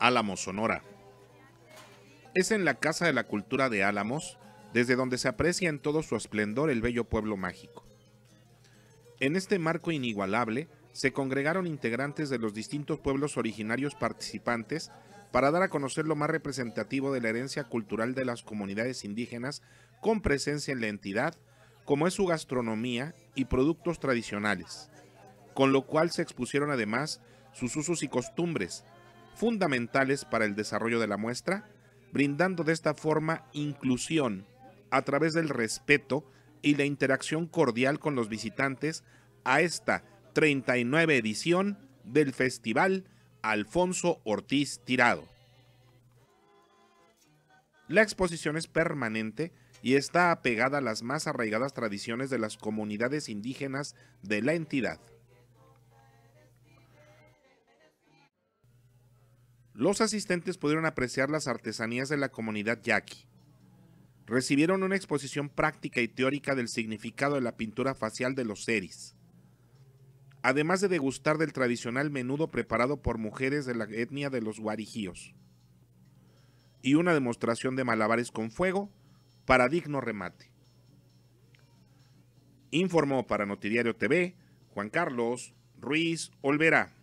álamos Sonora. Es en la Casa de la Cultura de Álamos, desde donde se aprecia en todo su esplendor el bello pueblo mágico. En este marco inigualable, se congregaron integrantes de los distintos pueblos originarios participantes para dar a conocer lo más representativo de la herencia cultural de las comunidades indígenas con presencia en la entidad, como es su gastronomía y productos tradicionales, con lo cual se expusieron además sus usos y costumbres, fundamentales para el desarrollo de la muestra, brindando de esta forma inclusión a través del respeto y la interacción cordial con los visitantes a esta 39 edición del Festival Alfonso Ortiz Tirado. La exposición es permanente y está apegada a las más arraigadas tradiciones de las comunidades indígenas de la entidad. Los asistentes pudieron apreciar las artesanías de la comunidad yaqui. Recibieron una exposición práctica y teórica del significado de la pintura facial de los seris, además de degustar del tradicional menudo preparado por mujeres de la etnia de los guarijíos, y una demostración de malabares con fuego para digno remate. Informó para Notidiario TV Juan Carlos Ruiz Olvera.